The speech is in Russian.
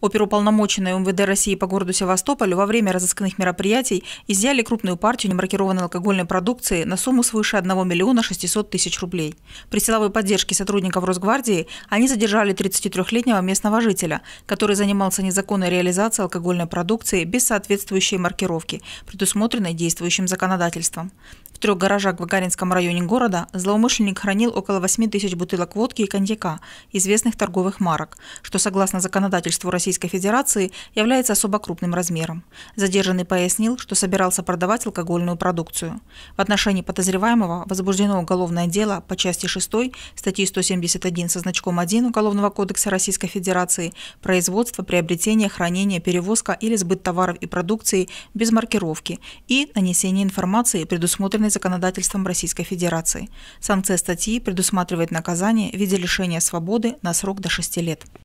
Оперуполномоченные МВД России по городу Севастополю во время разыскных мероприятий изъяли крупную партию немаркированной алкогольной продукции на сумму свыше 1 миллиона 600 тысяч рублей. При силовой поддержке сотрудников Росгвардии они задержали 33-летнего местного жителя, который занимался незаконной реализацией алкогольной продукции без соответствующей маркировки, предусмотренной действующим законодательством трех гаражах в Гагаринском районе города злоумышленник хранил около 8 тысяч бутылок водки и коньяка известных торговых марок, что, согласно законодательству Российской Федерации, является особо крупным размером. Задержанный пояснил, что собирался продавать алкогольную продукцию. В отношении подозреваемого возбуждено уголовное дело по части 6 статьи 171 со значком 1 Уголовного кодекса Российской Федерации «Производство, приобретение, хранение, перевозка или сбыт товаров и продукции без маркировки» и нанесение информации, предусмотренной установленной законодательством Российской Федерации. Санкция статьи предусматривает наказание в виде лишения свободы на срок до 6 лет.